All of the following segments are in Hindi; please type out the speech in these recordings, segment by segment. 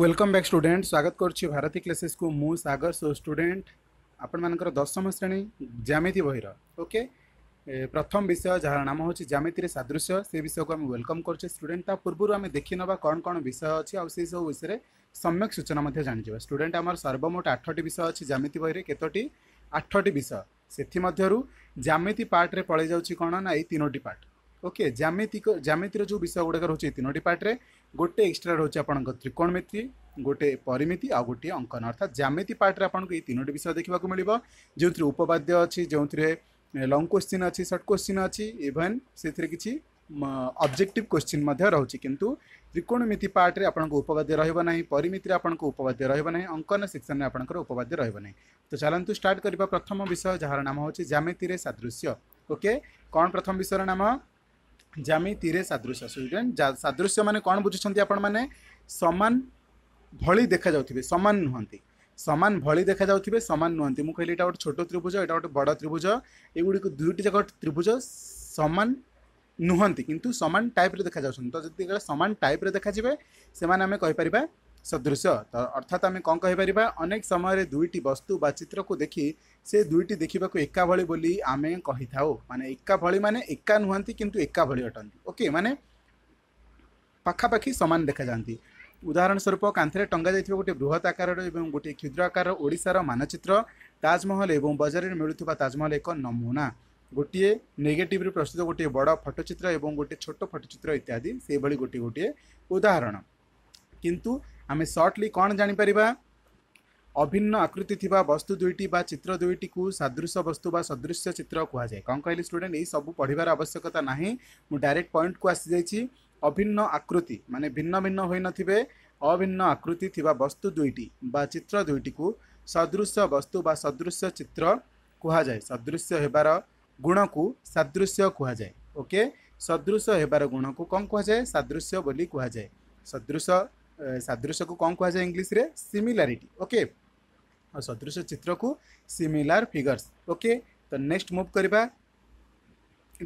वेलकम बैक स्टूडेंट स्वागत करुच्छे भारती क्लासेस को मु सागर सो स्टूडेंट आपण दशम श्रेणी जमिति बहर ओके प्रथम विषय जहाँ नाम हूँ जमिति सादृश्य से विषय को आम वेलकम कर स्टूडेंट पूर्व आम देखी ना कौन कौन विषय अच्छे से सब विषय में सम्यक सूचना जान जा स्टूडेंट आम सर्वमोट आठटी विषय अच्छी जमिति बहर में कतोटी आठट विषय से जमिति पार्ट्रे पलि जाऊँ कौन ना यनोटी पार्ट ओके जमिति जमितर जो विषय गुड़ाक रोचे तीनो पार्ट्रे ଗୋଟେ ଏକ୍ସଟ୍ରା ରହୁଛି ଆପଣଙ୍କ ତ୍ରିକୋଣମିତି ଗୋଟେ ପରିମିତି ଆଉ ଗୋଟିଏ ଅଙ୍କନ ଅର୍ଥାତ୍ ଜ୍ୟାମିତି ପାର୍ଟରେ ଆପଣଙ୍କୁ ଏଇ ତିନୋଟି ବିଷୟ ଦେଖିବାକୁ ମିଳିବ ଯେଉଁଥିରେ ଉପବାଦ୍ୟ ଅଛି ଯେଉଁଥିରେ ଲଙ୍ଗ୍ କୋଶ୍ଚିନ୍ ଅଛି ସର୍ଟ କୋଶ୍ଚିନ୍ ଅଛି ଇଭେନ୍ ସେଥିରେ କିଛି ଅବଜେକ୍ଟିଭ୍ କୋଶ୍ଚିନ୍ ମଧ୍ୟ ରହୁଛି କିନ୍ତୁ ତ୍ରିକୋଣମିତି ପାର୍ଟରେ ଆପଣଙ୍କ ଉପବାଦ୍ୟ ରହିବ ନାହିଁ ପରିମିତିରେ ଆପଣଙ୍କ ଉପବାଦ୍ୟ ରହିବ ନାହିଁ ଅଙ୍କନ ସେକ୍ସନ୍ରେ ଆପଣଙ୍କର ଉପବାଦ୍ୟ ରହିବ ନାହିଁ ତ ଚାଲନ୍ତୁ ଷ୍ଟାର୍ଟ କରିବା ପ୍ରଥମ ବିଷୟ ଯାହାର ନାମ ହେଉଛି ଜ୍ୟାମିତିରେ ସାଦୃଶ୍ୟ ଓକେ କ'ଣ ପ୍ରଥମ ବିଷୟର ନାମ ଜ୍ୟାମିତିରେ ସାଦୃଶ୍ୟ ଷ୍ଟୁଡେଣ୍ଟ ସାଦୃଶ୍ୟ ମାନେ କ'ଣ ବୁଝୁଛନ୍ତି ଆପଣମାନେ ସମାନ ଭଳି ଦେଖାଯାଉଥିବେ ସମାନ ନୁହନ୍ତି ସମାନ ଭଳି ଦେଖାଯାଉଥିବେ ସମାନ ନୁହନ୍ତି ମୁଁ କହିଲି ଏଇଟା ଗୋଟେ ଛୋଟ ତ୍ରିଭୁଜ ଏଇଟା ଗୋଟେ ବଡ଼ ତ୍ରିଭୁଜ ଏଗୁଡ଼ିକୁ ଦୁଇଟି ଯାକ ତ୍ରିଭୁଜ ସମାନ ନୁହନ୍ତି କିନ୍ତୁ ସମାନ ଟାଇପ୍ର ଦେଖାଯାଉଛନ୍ତି ତ ଯେତେବେଳେ ସମାନ ଟାଇପ୍ର ଦେଖାଯିବେ ସେମାନେ ଆମେ କହିପାରିବା ସଦୃଶ ଅର୍ଥାତ୍ ଆମେ କ'ଣ କହିପାରିବା ଅନେକ ସମୟରେ ଦୁଇଟି ବସ୍ତୁ ବା ଚିତ୍ରକୁ ଦେଖି ସେ ଦୁଇଟି ଦେଖିବାକୁ ଏକା ଭଳି ବୋଲି ଆମେ କହିଥାଉ ମାନେ ଏକା ଭଳି ମାନେ ଏକା ନୁହନ୍ତି କିନ୍ତୁ ଏକା ଭଳି ଅଟନ୍ତି ଓକେ ମାନେ ପାଖାପାଖି ସମାନ ଦେଖାଯାଆନ୍ତି ଉଦାହରଣ ସ୍ୱରୂପ କାନ୍ଥରେ ଟଙ୍ଗା ଯାଇଥିବା ଗୋଟିଏ ବୃହତ ଆକାରର ଏବଂ ଗୋଟିଏ କ୍ଷୁଦ୍ର ଆକାର ଓଡ଼ିଶାର ମାନଚିତ୍ର ତାଜମହଲ ଏବଂ ବଜାରରେ ମିଳୁଥିବା ତାଜମହଲ ଏକ ନମୁନା ଗୋଟିଏ ନେଗେଟିଭ୍ରୁ ପ୍ରସ୍ତୁତ ଗୋଟିଏ ବଡ଼ ଫଟୋଚିତ୍ର ଏବଂ ଗୋଟିଏ ଛୋଟ ଫଟୋଚିତ୍ର ଇତ୍ୟାଦି ସେଭଳି ଗୋଟିଏ ଗୋଟିଏ ଉଦାହରଣ କିନ୍ତୁ ଆମେ ସର୍ଟଲି କ'ଣ ଜାଣିପାରିବା ଅଭିନ୍ନ ଆକୃତି ଥିବା ବସ୍ତୁ ଦୁଇଟି ବା ଚିତ୍ର ଦୁଇଟିକୁ ସାଦୃଶ୍ୟ ବସ୍ତୁ ବା ସଦୃଶ୍ୟ ଚିତ୍ର କୁହାଯାଏ କ'ଣ କହିଲି ଷ୍ଟୁଡେଣ୍ଟ ଏହିସବୁ ପଢ଼ିବାର ଆବଶ୍ୟକତା ନାହିଁ ମୁଁ ଡାଇରେକ୍ଟ ପଏଣ୍ଟକୁ ଆସିଯାଇଛି ଅଭିନ୍ନ ଆକୃତି ମାନେ ଭିନ୍ନ ଭିନ୍ନ ହୋଇନଥିବେ ଅଭିନ୍ନ ଆକୃତି ଥିବା ବସ୍ତୁ ଦୁଇଟି ବା ଚିତ୍ର ଦୁଇଟିକୁ ସଦୃଶ୍ୟ ବସ୍ତୁ ବା ସଦୃଶ୍ୟ ଚିତ୍ର କୁହାଯାଏ ସଦୃଶ୍ୟ ହେବାର ଗୁଣକୁ ସାଦୃଶ୍ୟ କୁହାଯାଏ ଓକେ ସଦୃଶ ହେବାର ଗୁଣକୁ କ'ଣ କୁହାଯାଏ ସାଦୃଶ୍ୟ ବୋଲି କୁହାଯାଏ ସଦୃଶ ସାଦୃଶ୍ୟକୁ କ'ଣ କୁହାଯାଏ ଇଂଲିଶରେ ସିମିଲାରିଟି ଓକେ ଆଉ ସଦୃଶ ଚିତ୍ରକୁ ସିମିଲାର ଫିଗର୍ସ ଓକେ ତ ନେକ୍ସଟ ମୁଭ୍ କରିବା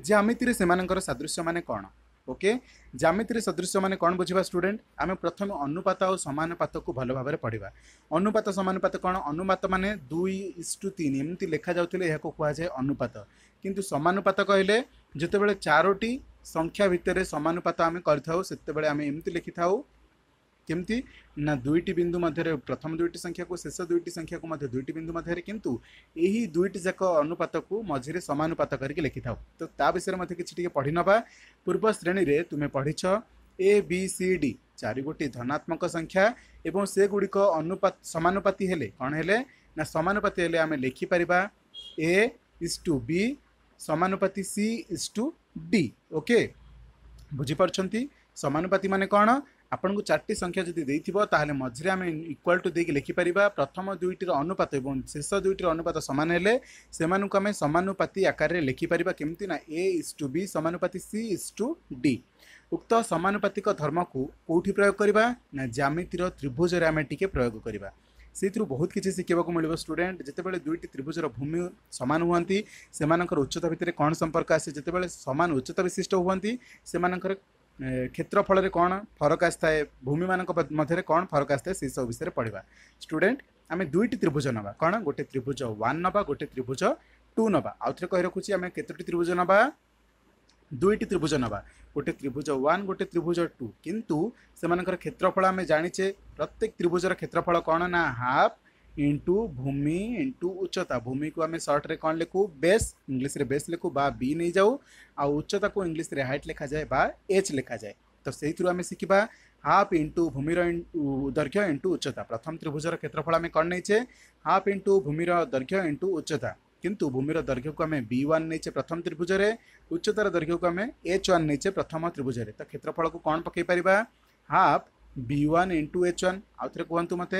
ଜ୍ୟାମିତିରେ ସେମାନଙ୍କର ସାଦୃଶ୍ୟମାନେ କ'ଣ ଓକେ ଜ୍ୟାମିତିରେ ସଦୃଶ୍ୟମାନେ କ'ଣ ବୁଝିବା ଷ୍ଟୁଡେଣ୍ଟ ଆମେ ପ୍ରଥମେ ଅନୁପାତ ଆଉ ସମାନପାତକୁ ଭଲ ଭାବରେ ପଢ଼ିବା ଅନୁପାତ ସମାନୁପାତ କ'ଣ ଅନୁପାତ ମାନେ ଦୁଇ ଟୁ ତିନି ଏମିତି ଲେଖାଯାଉଥିଲେ ଏହାକୁ କୁହାଯାଏ ଅନୁପାତ କିନ୍ତୁ ସମାନୁପାତ କହିଲେ ଯେତେବେଳେ ଚାରୋଟି ସଂଖ୍ୟା ଭିତରେ ସମାନୁପାତ ଆମେ କରିଥାଉ ସେତେବେଳେ ଆମେ ଏମିତି ଲେଖିଥାଉ কেমতি না দুইটি বিন্দু মধ্যে প্রথম দুইটি সংখ্যাকে শেষ দুইটি সংখ্যাকে মধ্যে দুইটি বিন্দু মধ্যে কিন্তু এই দুইটি যাক অনুপাতক মঝিরে সমানুপাত করি লিখি থাও তো তা বিষয়ে মধ্যে কিছু টিকে পড়ি নবা পূর্ব শ্রেণীরে তুমি পড়িছ ए बी सी डी चारि गोटी धनात्मक संख्या एवं से गुड़िक अनुपात समानुपाती हेले कौन हेले ना समानुपाती हेले आम लिखिपर ए इज टू बी समानुपाती C is to D okay बुझीपार समानुपाती मान कौन ଆପଣଙ୍କୁ ଚାରୋଟି ସଂଖ୍ୟା ଯଦି ଦେଇଥିବ ତାହେଲେ ମଝିରେ ଆମେ ଇକ୍ୱାଲ୍ ଟୁ ଦେଇକି ଲେଖିପାରିବା ପ୍ରଥମ ଦୁଇଟିର ଅନୁପାତ ଏବଂ ଶେଷ ଦୁଇଟିର ଅନୁପାତ ସମାନ ହେଲେ ସେମାନଙ୍କୁ ଆମେ ସମାନୁପାତି ଆକାରରେ ଲେଖିପାରିବା କେମିତି ନା ଏ ଇସ୍ ଟୁ ବି ସମାନୁପାତି ସି ଇସ୍ ଟୁ ଡି ଉକ୍ତ ସମାନୁପାତିକ ଧର୍ମକୁ କେଉଁଠି ପ୍ରୟୋଗ କରିବା ନା ଜ୍ୟାମିତିର ତ୍ରିଭୁଜରେ ଆମେ ଟିକେ ପ୍ରୟୋଗ କରିବା ସେଇଥିରୁ ବହୁତ କିଛି ଶିଖିବାକୁ ମିଳିବ ଷ୍ଟୁଡେଣ୍ଟ ଯେତେବେଳେ ଦୁଇଟି ତ୍ରିଭୁଜର ଭୂମି ସମାନ ହୁଅନ୍ତି ସେମାନଙ୍କର ଉଚ୍ଚତା ଭିତରେ କ'ଣ ସମ୍ପର୍କ ଆସେ ଯେତେବେଳେ ସମାନ ଉଚ୍ଚତା ବିଶିଷ୍ଟ ହୁଅନ୍ତି ସେମାନଙ୍କର କ୍ଷେତ୍ରଫଳରେ କ'ଣ ଫରକ ଆସିଥାଏ ଭୂମିମାନଙ୍କ ମଧ୍ୟରେ କ'ଣ ଫରକ ଆସିଥାଏ ସେସବୁ ବିଷୟରେ ପଢ଼ିବା ଷ୍ଟୁଡେଣ୍ଟ ଆମେ ଦୁଇଟି ତ୍ରିଭୁଜ ନେବା କ'ଣ ଗୋଟେ ତ୍ରିଭୁଜ ୱାନ୍ ନେବା ଗୋଟେ ତ୍ରିଭୁଜ ଟୁ ନେବା ଆଉଥରେ କହି ରଖୁଛି ଆମେ କେତୋଟି ତ୍ରିଭୁଜ ନେବା ଦୁଇଟି ତ୍ରିଭୁଜ ନେବା ଗୋଟେ ତ୍ରିଭୁଜ ୱାନ୍ ଗୋଟେ ତ୍ରିଭୁଜ ଟୁ କିନ୍ତୁ ସେମାନଙ୍କର କ୍ଷେତ୍ରଫଳ ଆମେ ଜାଣିଛେ ପ୍ରତ୍ୟେକ ତ୍ରିଭୁଜର କ୍ଷେତ୍ରଫଳ କ'ଣ ନା ହାଫ୍ इंटु भूमि इंटु उच्चता भूमि को आम सर्ट्रे कौन लिखू बेस इंग्लीश बेस लिखू बा बी नहीं जाऊ आ उच्चता को इंग्लीश रे हाइट लिखा जाए बा एच लिखा जाए तो से आम शिखा हाफ इंटु भूमि दैर्घ्य इंटु उच्चता प्रथम त्रिभुजर क्षेत्रफल आम कौन नहीं हाफ इंटु भूमि दैर्घ्य इंटु उच्चता किंतु भूमि दैर्घ्य को आम बी ओन नहीं प्रथम त्रिभुज में उच्चतार दैर्घ्य को आम एच ओन नहीं प्रथम त्रिभुज में तो क्षेत्रफल को कौन पकई पार half B own into H own आउ थे कहतु मत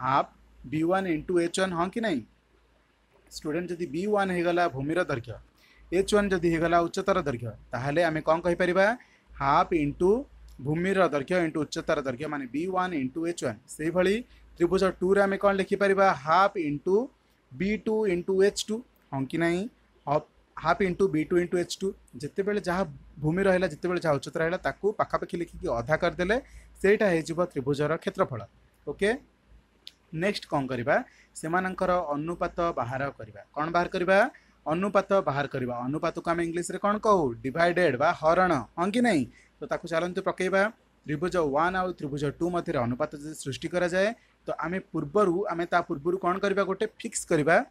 half B own into H ओन हाँ कि ना स्टूडेंट जदि बी हो गला भूमि दैर्घ्य एच ओन जदि होगा उच्चतर दैर्घ्य ताल आम कौन कहीपर हाफ इंटु भूमि दैर्घ्य इंटु उच्चतर दैर्घ्य मान B own into H one से भाई त्रिभुज टू रे आम कौन लिखिपर half into B two into H two हाँ कि ना half into B two into H two जितेबले जहाँ भूमि रहा जिते जहाँ उच्चतर रहा पाखापाखि लिखिकी अधा करदे से त्रिभुजर क्षेत्रफल ओके okay? नेक्स्ट कौन करवाकर अनुपात बाहर करवा कौन बाहर करवा अनुपात बाहर करवा अनुपात को आम इंग्लीश में कौन कहू डिडेड बा हरण हाँ कि नहीं तो चलते पकईवा त्रिभुज वन आउ त्रिभुज टू मध्य अनुपात जो सृष्टि कराए तो आम पूर्व आम पूर्व कौन करवा गोटे फिक्स करवा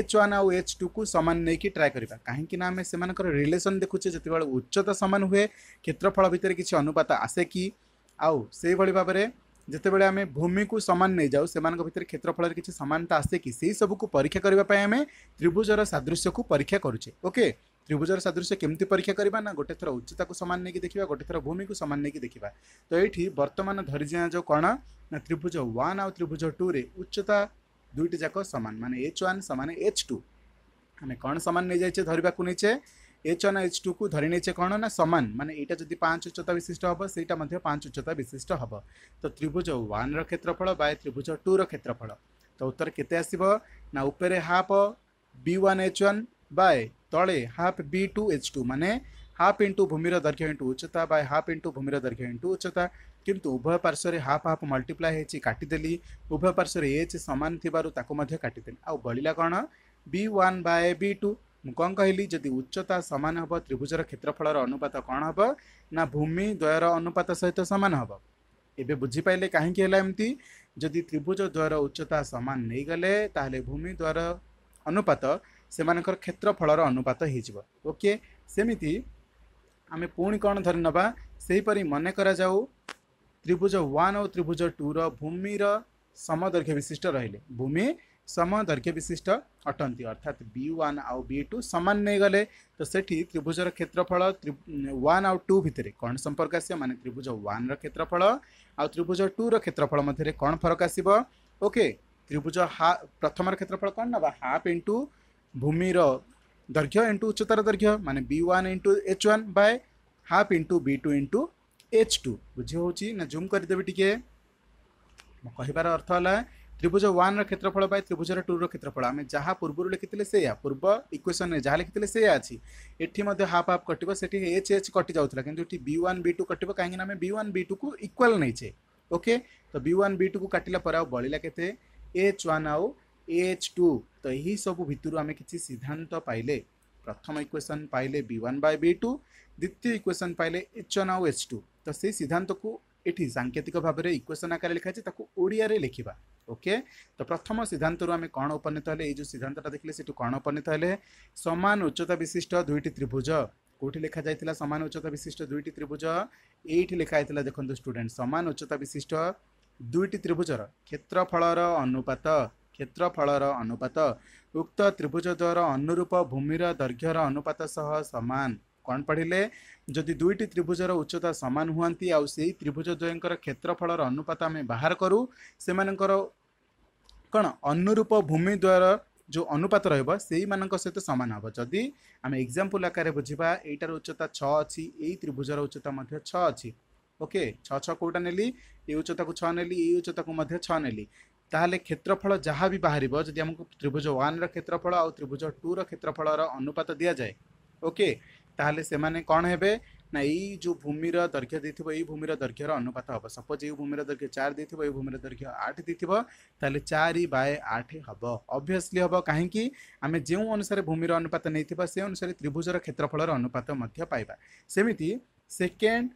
एच ओन आउ एच टू को सामान नहीं कि ट्राए करवा कहीं से रिलेसन देखुचे जो उच्चता सामान हुए क्षेत्रफल भितर कि अनुपात आसे कि आई भाव में ଯେତେବେଳେ ଆମେ ଭୂମିକୁ ସମାନ ନେଇଯାଉ ସେମାନଙ୍କ ଭିତରେ କ୍ଷେତ୍ରଫଳରେ କିଛି ସମାନତା ଆସେ କି ସେଇ ସବୁକୁ ପରୀକ୍ଷା କରିବା ପାଇଁ ଆମେ ତ୍ରିଭୁଜର ସାଦୃଶ୍ୟକୁ ପରୀକ୍ଷା କରୁଛେ ଓକେ ତ୍ରିଭୁଜର ସାଦୃଶ୍ୟ କେମିତି ପରୀକ୍ଷା କରିବା ନା ଗୋଟେ ଥର ଉଚ୍ଚତାକୁ ସମାନ ନେଇକି ଦେଖିବା ଗୋଟେ ଥର ଭୂମିକୁ ସମାନ ନେଇକି ଦେଖିବା ତ ଏଇଠି ବର୍ତ୍ତମାନ ଧରି ଦିଆଯାଉ କ'ଣ ନା ତ୍ରିଭୁଜ ୱାନ୍ ଆଉ ତ୍ରିଭୁଜ ଟୁରେ ଉଚ୍ଚତା ଦୁଇଟି ଯାକ ସମାନ ମାନେ ଏଚ୍ ୱାନ୍ ସମାନ ଏଚ୍ ଟୁ ଆମେ କ'ଣ ସମାନ ନେଇଯାଇଛେ ଧରିବାକୁ ନେଇଛେ एच ओन एच टू को धरी नहीं कौन ना सामान मैंने यहाँ जब पाँच उच्चता विशिष्ट हम से पाँच उच्चता विशिष्ट हम तो त्रिभुज वन क्षेत्रफल बाय त्रिभुज टूर क्षेत्रफल तो उत्तर के ना half B one H one by तले half B two H two मान हाफ इंटु भूमिर दर्घ्य इंटु उच्चता बाय हाफ इंटु भूमिर दर्घ्य इंटु उच्चता किंतु उभय पार्श्वर हाफ हाफ मल्टीप्लाई काटिदेली उभय पार्श्वर एच सामान थी काटिदेली आउ बढ़ला कौन B one by B two ମୁଁ କ'ଣ କହିଲି ଯଦି ଉଚ୍ଚତା ସମାନ ହେବ ତ୍ରିଭୁଜର କ୍ଷେତ୍ରଫଳର ଅନୁପାତ କ'ଣ ହେବ ନା ଭୂମି ଦ୍ୱୟର ଅନୁପାତ ସହିତ ସମାନ ହେବ ଏବେ ବୁଝିପାରିଲେ କାହିଁକି ହେଲା ଏମିତି ଯଦି ତ୍ରିଭୁଜ ଦ୍ୱୟର ଉଚ୍ଚତା ସମାନ ନେଇଗଲେ ତାହେଲେ ଭୂମି ଦ୍ୱୟର ଅନୁପାତ ସେମାନଙ୍କର କ୍ଷେତ୍ରଫଳର ଅନୁପାତ ହେଇଯିବ ଓକେ ସେମିତି ଆମେ ପୁଣି କ'ଣ ଧରି ନେବା ସେହିପରି ମନେ କରାଯାଉ ତ୍ରିଭୁଜ ୱାନ୍ ଆଉ ତ୍ରିଭୁଜ ଟୁର ଭୂମିର ସମଦୈର୍ଘ୍ୟ ବିଶିଷ୍ଟ ରହିଲେ ଭୂମି समदर्घ्य विशिष्ट अटंती अर्थात बी ओन आउ बी टू सामान नहीं गले तो सेठी त्रिभुजर क्षेत्रफल वन आउ टू भितर कौन संपर्क आस मान त्रिभुज वन रेत्रफल आउ त्रिभुज टू क्षेत्रफल मध्य कौन फरक आसव ओके त्रिभुज हा प्रथम क्षेत्रफल कौन ना हाफ इंटु भूमि दर्घ्य इंटु उच्चतर दर्घ्य मान B own into H one by half into B two into H two बुझी हो जूम करदेवि टी कहार अर्थ है ত্রিভুজ ওয়ানর ক্ষেত্রফল বাই ত্রিভুজর টুর ক্ষেত্রফল আমি যা পূর্বর লিখিলে সেইয়া পূর্ব ইকুয়েসনে যা লিখিলে সেইয়া আছে এটি মধ্যে হাফ হাফ কটিব সেটি এচ এচ কটি যাওয়া কিন্তু এটি বি ওয়ান বি টু কটিব কাহিঁকি আমি বি ওয়ান বি টু কু ইকুয়াল নেইছে ওকে তো বি ওয়ান বি টু কু কাটিলা পরে আউ বলিলা কেতে এচ ওয়ান আউ এচ টু তো এই সবু ভিতর আমি কিছু সিদ্ধান্ত পাইলে প্রথম ইকুয়েসন পাইলে B one by B two দ্বিতীয় ইকুয়েসন পাইলে এচ ওয়ান আউ এচ টু তো সেই সিদ্ধান্তকু एटि साङ्केतिक भावर इक्वेसन आकार लेखाइ तडि लेखेका ओके तो प्रथम सिद्धान्त आम कपनीतले जो सिद्धान्त उपत समान उच्चता विशिष्ट दुई त्रिभुज लिखा केखाइला समान उच्चता विशिष्ट दुईटी त्रिभुज यही लेखाइला देख्नु स्टूडेंट समान उच्चता विशिष्ट दुईटी त्रिभुजर र क्षेत्रफल र अनुपत क्षेत्रफल अनुपत उक्त त्रिभुजद्वार अनुरूप भूमिर दैर्घ्य अनुपात सह समान କ'ଣ ପଢ଼ିଲେ ଯଦି ଦୁଇଟି ତ୍ରିଭୁଜର ଉଚ୍ଚତା ସମାନ ହୁଅନ୍ତି ଆଉ ସେଇ ତ୍ରିଭୁଜ ଦ୍ୱୟଙ୍କର କ୍ଷେତ୍ରଫଳର ଅନୁପାତ ଆମେ ବାହାର କରୁ ସେମାନଙ୍କର କ'ଣ ଅନୁରୂପ ଭୂମି ଦ୍ୱାର ଯେଉଁ ଅନୁପାତ ରହିବ ସେଇମାନଙ୍କ ସହିତ ସମାନ ହେବ ଯଦି ଆମେ ଏକ୍ଜାମ୍ପଲ ଆକାରରେ ବୁଝିବା ଏଇଟାର ଉଚ୍ଚତା ଛଅ ଅଛି ଏଇ ତ୍ରିଭୁଜର ଉଚ୍ଚତା ମଧ୍ୟ ଛଅ ଅଛି ଓକେ ଛଅ ଛଅ କେଉଁଟା ନେଲି ଏଇ ଉଚ୍ଚତାକୁ ଛଅ ନେଲି ଏଇ ଉଚ୍ଚତାକୁ ମଧ୍ୟ ଛଅ ନେଲି ତାହେଲେ କ୍ଷେତ୍ରଫଳ ଯାହା ବି ବାହାରିବ ଯଦି ଆମକୁ ତ୍ରିଭୁଜ ୱାନ୍ର କ୍ଷେତ୍ରଫଳ ଆଉ ତ୍ରିଭୁଜ ଟୁର କ୍ଷେତ୍ରଫଳର ଅନୁପାତ ଦିଆଯାଏ ଓକେ ताल से मैंने कौन है ना यो भूमि दैर्घ्य दे भूमि दैर्घ्यर अनुपात हम सपोज ये भूमि दैर्घ्य चार दे भूमि दैर्घ्य आठ दे थो चार बाय आठ हम अभीयसली हम कहीं आम जो अनुसार भूमि अनुपात नहीं थी से अनुसार त्रिभुजर क्षेत्रफल अनुपात पाइबा सेमती सेकेंड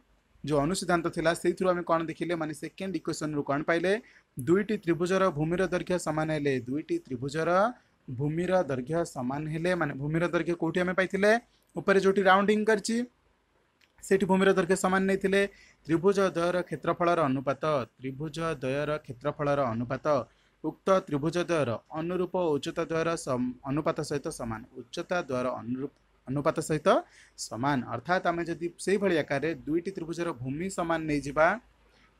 जो अनुसिधांत था आम कौन देखिले मानते सेकेंड इक्वेसन रु कौन पाइले दुईट त्रिभुजर भूमि दैर्घ्य सामान दुईट त्रिभुजर भूमि दैर्घ्य सामान मान भूमि दैर्घ्य कौटी आम पाई उपन्डिङ गरिूमिर दर्क समान नै त्रिभुज द्वर क्षेत्रफल अनुपात त्रिभुज द्वयर क्षेत्रफल अनुपात उक्त त्रिभुज द्वयर अनुरूप उच्चता द्वर अनुपात सहित समान उच्चताद्वर अनुरूप अनुपात सहित समान अर्थात् आमे आकार दुईटी त्रिभुजर भूमि समान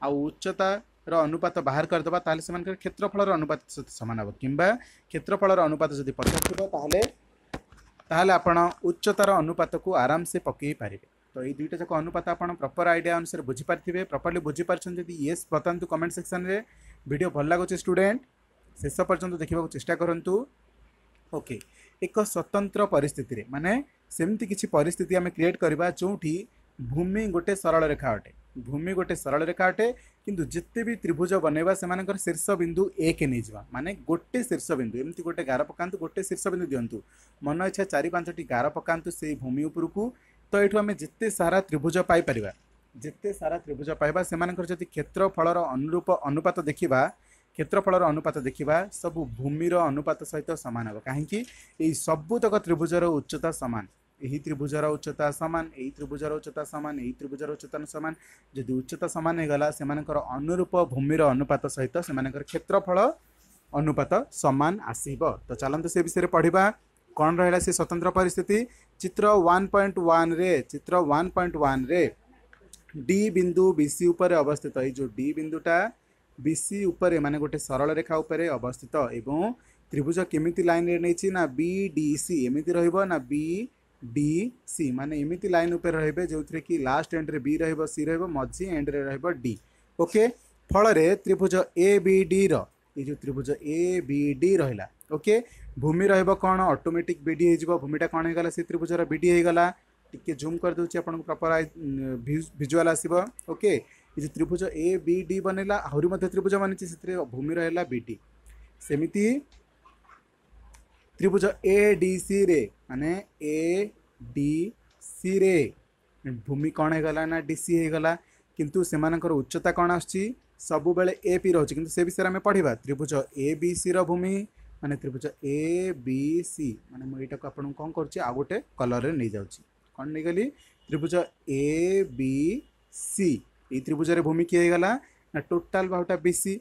आउ उच्चतार अनुपत बाह्र गरिदि त क्षेत्रफल अनुपात सहित समान हे केत्रफल अनुपत जति पचाथ्यो त ताल उच्चतर अनुपात को आराम से पकई पारे तो ये दुईटा जाक अनुपात आज प्रपर आईडिया अनुसार बुझीपारे प्रपर्ली बुझीपारे ये बतातु कमेंट सेक्शन में भिड भल लगुच स्टूडेंट शेष पर्यटन देखा चेषा करूँ ओके एक स्वतंत्र पिस्थितर मानने सेमती किसी परिस्थिति आम क्रिएट करवा जो ଭୂମି ଗୋଟେ ସରଳ ରେଖା ଅଟେ ଭୂମି ଗୋଟେ ସରଳ ରେଖା ଅଟେ କିନ୍ତୁ ଯେତେ ବି ତ୍ରିଭୁଜ ବନେଇବା ସେମାନଙ୍କର ଶୀର୍ଷ ବିନ୍ଦୁ ଏକ ନେଇଯିବା ମାନେ ଗୋଟେ ଶୀର୍ଷ ବିନ୍ଦୁ ଏମିତି ଗୋଟେ ଗାର ପକାନ୍ତୁ ଗୋଟେ ଶୀର୍ଷ ବିନ୍ଦୁ ଦିଅନ୍ତୁ ମନ ଇଚ୍ଛା ଚାରି ପାଞ୍ଚଟି ଗାର ପକାନ୍ତୁ ସେଇ ଭୂମି ଉପରକୁ ତ ଏଇଠୁ ଆମେ ଯେତେ ସାରା ତ୍ରିଭୁଜ ପାଇପାରିବା ଯେତେ ସାରା ତ୍ରିଭୁଜ ପାଇବା ସେମାନଙ୍କର ଯଦି କ୍ଷେତ୍ରଫଳର ଅନୁରୂପ ଅନୁପାତ ଦେଖିବା କ୍ଷେତ୍ରଫଳର ଅନୁପାତ ଦେଖିବା ସବୁ ଭୂମିର ଅନୁପାତ ସହିତ ସମାନ ହେବ କାହିଁକି ଏଇ ସବୁତକ ତ୍ରିଭୁଜର ଉଚ୍ଚତା ସମାନ ଏହି ତ୍ରିଭୁଜର ଉଚ୍ଚତା ସମାନ ଏହି ତ୍ରିଭୁଜର ଉଚ୍ଚତା ସମାନ ଏହି ତ୍ରିଭୁଜର ଉଚ୍ଚତା ସମାନ ଯଦି ଉଚ୍ଚତା ସମାନ ହେଇଗଲା ସେମାନଙ୍କର ଅନୁରୂପ ଭୂମିର ଅନୁପାତ ସହିତ ସେମାନଙ୍କର କ୍ଷେତ୍ରଫଳ ଅନୁପାତ ସମାନ ଆସିବ ତ ଚାଲନ୍ତୁ ସେ ବିଷୟରେ ପଢ଼ିବା କ'ଣ ରହିଲା ସେ ସ୍ୱତନ୍ତ୍ର ପରିସ୍ଥିତି ଚିତ୍ର ୱାନ୍ ପଏଣ୍ଟ ୱାନ୍ରେ ଚିତ୍ର ୱାନ୍ ପଏଣ୍ଟ ୱାନ୍ରେ ଡି ବିନ୍ଦୁ ବି ସି ଉପରେ ଅବସ୍ଥିତ ଏଇ ଯେଉଁ ଡି ବିନ୍ଦୁଟା ବି ସି ଉପରେ ମାନେ ଗୋଟେ ସରଳ ରେଖା ଉପରେ ଅବସ୍ଥିତ ଏବଂ ତ୍ରିଭୁଜ କେମିତି ଲାଇନ୍ରେ ନେଇଛି ନା ବି ଡି ସି ଏମିତି ରହିବ ନା ବି डी सी माने एमती लाइन उपर रे जो थे कि लास्ट एंड रे बी रि रझी एंड रे डी ओके फल त्रिभुज ए बी डी ये जो त्रिभुज ए बी डी रहा ओके भूमि रण अटोमेटिक बी डी भूमिटा कौन होगा से त्रिभुज बी डी होगा टी जूम कर दूसरी आप प्रपर आई भिजुआल आसो ओके ये त्रिभुज ए बी डी बनला आहरी त्रिभुज बनी भूमि रहा बी डी सेमती त्रिभुज ए डी सी रे माने ए डी सी रे भूमि कौन होगा ना डी सी होगा किंतु से मर उच्चता कौन आसब एपी रोचे कि विषय आम पढ़ा त्रिभुज ए बी सी रूमि माने त्रिभुज ए बी सी मैंने मुझा को आप कौन कर गोटे कलर में नहीं जाऊँ कौन नहीं गली त्रिभुज ए बी सी त्रिभुज भूमि किए गला टोटाल बाहूटा बी सी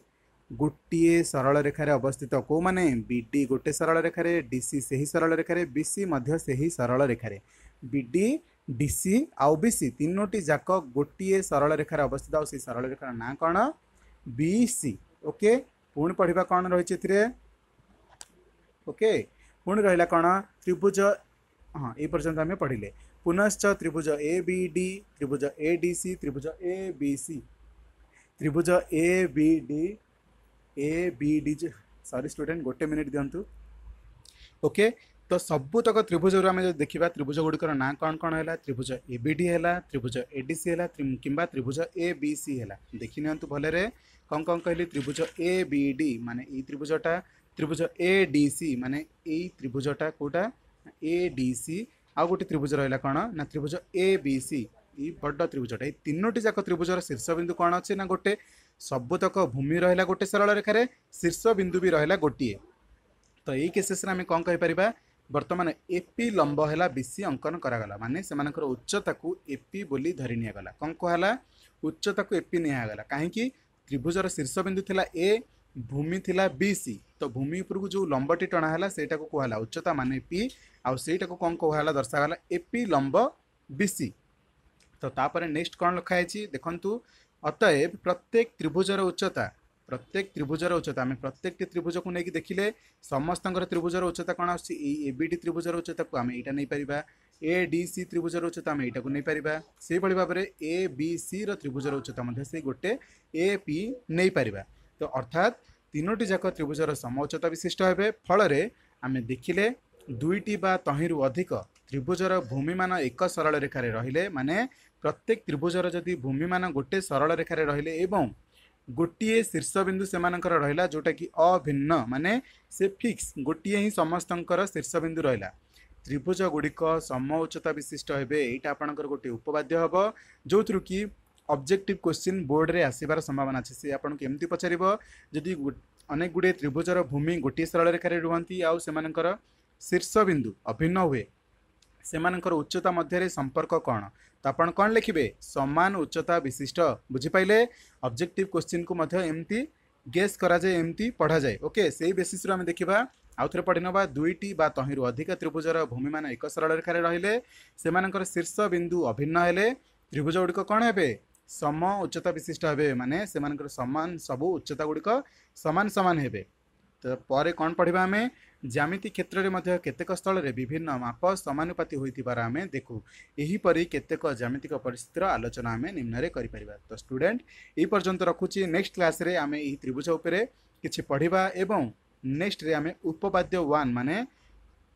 गोटे सरल रेखार अवस्थित को मैंने बी गोटे सरल रेखा डीसी से ही सरल रेखार बीसी से ही सरल रेखा बी डीसी आउ बीसी तीनो जाक गोटे सरल रेखार अवस्थित आ सरल रेखार ना कौन बीसी ओके पुण पढ़ा कौन रही ओके पुण रहा कौन त्रिभुज हाँ ये पर्यटन आम पढ़ले पुनश्च त्रिभुज ए बी डी त्रिभुज ए डीसी त्रिभुज ए बी सी त्रिभुज A B D A B D सरी स्टूडेंट गोटे मिनिट दिंतु ओके तो सबुतक त्रिभुज देखा त्रिभुज गुड़िकर ना कौन कौन है त्रिभुज ए बी डी है त्रिभुज ए डी सी है कि त्रिभुज ए बी सी है देखी नि भलेरे कौन कौन कहली त्रिभुज ए बी डी माने य त्रिभुजटा त्रिभुज ए डी सी मान त्रिभुजटा कौटा ए डी सी आउ गोटे त्रिभुज रहा कौन ना त्रिभुज ए बी सी बड़ त्रिभुजा ये जाक त्रिभुज शीर्ष बिंदु कौन अच्छे ना गोटे सबुतक भूमि रहा गोटे सरल सरलरेखार शीर्ष बिंदु भी रहा गोटे तो यही केसेस कौन कहीपर बर्तमान एपी लंब है बीसी अंकन करागला माने से मानकर उच्चता को एपी बोली धरी निगला कौन कहला उच्चता को एपी निगला कहीं त्रिभुजर शीर्ष बिंदु थी ए भूमि था बीसी तो भूमि उपरकू जो लंबटी टणाला से कहला उच्चता मान पी आईटा को कौन कहला दर्शाला एपी लंब बीसी तो नेक्स्ट कौन लिखाई देखूँ অতএব প্রত্যেক ত্রিভুজর উচ্চতা প্রত্যেক ত্রিভুজর উচ্চতা আমি প্রত্যেকটি ত্রিভুজকু নেই দেখলে সমস্ত ত্রিভুজর উচ্চতা কোণ আসছে এই এবিটি ত্রিভুজর উচ্চতাকে আমি এইটা নেইপারা এ ডি সি ত্রিভুজর উচ্চতা আমি এইটাকে নেইপারা সেইভাবে ভাবে এ বি সি ত্রিভুজর উচ্চতা মধ্যে সেই গোটে এ পি নেইপারা তো অর্থাৎ তিনোটি যাক ত্রিভুজর সম উচ্চতা বিশিষ্ট হবে ফলরে আমি দেখিলে দুইটি বা তহিঁরু অধিক ত্রিভুজর ভূমিমান এক সরল রেখার রহলে মানে प्रत्येक त्रिभुजर जति भूमि म गोटे सरल रेखा रहिले एवं एउटा गोटि रहिला जोटा कि अभिन्न माने से फिक्स गोटे हिँ समर शीर्षविन्दु र त्रिभुज गुडिक सम उच्चता विशिष्ट एटा आपनकर गोटे उपवाद्यो जो कि ऑब्जेक्टिव बोर्ड रे आसीबार संभावना छै से सि आउँछ पचार यदि अनेक गुड त्रिभुज र भूमि गोटी सरलरेखि रुहन् आउँको शीर्षबिन्दु अभिन्न हे सेमानकर उच्चता मध्ये रे संपर्क कोण त आपण कोण आन्थ्यो समान उच्चता विशिष्ट बुझी पाइले ऑब्जेक्टिव क्वेश्चन को मध्ये एमती गेस करा क्वश्चिन्ति एमती पढा पढाए ओके सेही बेसिस बेसिसु हम देखा आउथरे पढिने दुईटी बा तह रु अधिक त्रिभुजर भूमिमा एक सरखाले रहिलेसर्ष बिन्दु अभिन्न हेले त्रिभुज गुडिक कन हो सम उच्चता विशिष्ट हेबे माने सेमानकर समान सब उच्चता गुडिक समान समान हेबे तो परे कोण पढिबा आमे ଜ୍ୟାମିତି କ୍ଷେତ୍ରରେ ମଧ୍ୟ କେତେକ ସ୍ଥଳରେ ବିଭିନ୍ନ ମାପ ସମାନୁପାତି ହୋଇଥିବାର ଆମେ ଦେଖୁ ଏହିପରି କେତେକ ଜ୍ୟାମିତିକ ପରିସ୍ଥିତିର ଆଲୋଚନା ଆମେ ନିମ୍ନରେ କରିପାରିବା ତ ଷ୍ଟୁଡେଣ୍ଟ ଏହି ପର୍ଯ୍ୟନ୍ତ ରଖୁଛି ନେକ୍ସଟ କ୍ଲାସ୍ରେ ଆମେ ଏହି ତ୍ରିଭୁଜ ଉପରେ କିଛି ପଢ଼ିବା ଏବଂ ନେକ୍ସଟରେ ଆମେ ଉପପାଦ୍ୟ ୱାନ୍ ମାନେ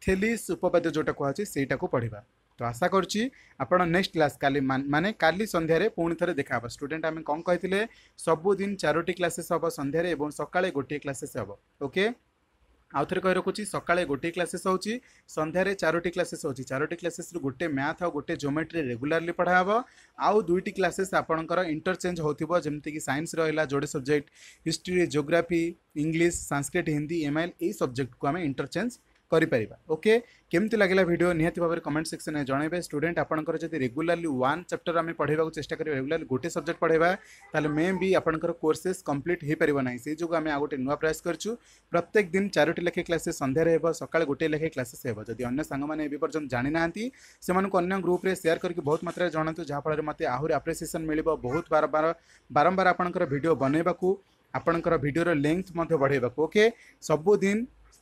ଥେଲିସ୍ ଉପପାଦ୍ୟ ଯେଉଁଟା କୁହାହେଉଛି ସେଇଟାକୁ ପଢ଼ିବା ତ ଆଶା କରୁଛି ଆପଣ ନେକ୍ସଟ କ୍ଲାସ୍ କାଲି ମାନେ କାଲି ସନ୍ଧ୍ୟାରେ ପୁଣି ଥରେ ଦେଖାହେବ ଷ୍ଟୁଡେଣ୍ଟ ଆମେ କ'ଣ କହିଥିଲେ ସବୁଦିନ ଚାରୋଟି କ୍ଲାସେସ୍ ହେବ ସନ୍ଧ୍ୟାରେ ଏବଂ ସକାଳେ ଗୋଟିଏ କ୍ଲାସେସ୍ ହେବ ଓକେ আউথরে কই রাখুছি সকালে গোটে ক্লাসেস হচ্ছে সন্ধ্যার চারোটি ক্লাসেস হচ্ছে চারোটি ক্লাসেস্রু গোটে ম্যাথ আউ গোটে জোমেট্রি রেগুলারলি পড়া হব আউ দুইটি ক্লাসেস আপনার ইন্টরচেঞ্জ হোথিব যেমিতিকি সাইন্স রহিলা যোড়ে subject history geography English Sanskrit Hindi MIL এই সবজেক্টকু আমি ইন্টরচেঞ্জ করি ಪರಿবা ওকে ಕೆಂತಿ लागिला ವಿಡಿಯೋ ನಿಹತಿ ಬಾವರ ಕಾಮೆಂಟ್ ಸೆಕ್ಷನ್ ಜಣೈಬೇ ಸ್ಟೂಡೆಂಟ್ ಅಪಣಕರೆ ಜೋದಿ ರೆಗ್ಯುಲರ್ಲಿ 1 ಚಾಪ್ಟರ್ ಅಮೆ ಪಡೈಬಾಕು ಚೇಷ್ಟಾ ಕರಿ ರೆಗ್ಯುಲರ್ ಗೋಟೆ ಸಬ್ಜೆಕ್ಟ್ ಪಡೈಬಾ ತಲೆ ಮೇಂ ಬಿ ಅಪಣಕರೆ ಕೋರ್ಸಸ್ ಕಂಪ್ಲೀಟ್ ಹೆಯಿ ಪರಿಬಾ ನಹೈ ಸೆ ಜೋಗೆ ಅಮೆ ಆಗೊಟೆ ನುವಾ ಪ್ರೈಸ್ ಕರುಚು ಪ್ರತ್ಯಕ್ ದಿನ 4 ಟಿ ಲೇಖ ಕ್ಲಾಸಸ್ ಸಂಧ್ಯಾ ರೇಬಾ ಸಕಾಲ ಗೋಟೆ ಲೇಖ ಕ್ಲಾಸಸ್ ಹೆಬಾ ಜೋದಿ ಅನ್ಯ ಸಂಗಮನೆ ಈಪರ್ಜಂತ ಜಾಣಿ ನಾಂತಿ ಸೆಮನ್ಕು ಅನ್ಯ ಗ್ರೂಪ್ ರೇ ಶೇರ್ ಕರಿ ಬಹುತ್ ಮಾತ್ರ ಜಣಂತು ಜಾಫಳರ ಮತೆ ಆಹುರ ಅಪ್ರಿಶಿಯೇಷನ್ ಮಿಲಿಬಾ ಬಹುತ್ ಬಾರ ಬಾರ ಬಾರಂಬಾರ ಅಪಣಕರೆ ವಿಡಿಯೋ ಬನೈಬಾಕು ಅಪಣಕರೆ ವಿಡಿಯೋ ರ ಲಿ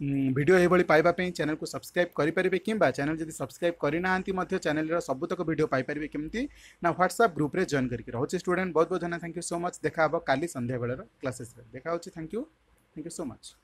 भिडियो यह चेल को सब्सक्राइब करेंगे कि चैनल जब सब्सक्राइब करना चेल सबुतक भिडियो पारे कमी ना ह्वाट्सअप ग्रुप्रे जॉन करके रोचे स्टूडेंट बहुत बहुत धन्यवाद थैंक यू सो मच देखा हाँ कल सन्या क्लासेस देखा thank you thank you so much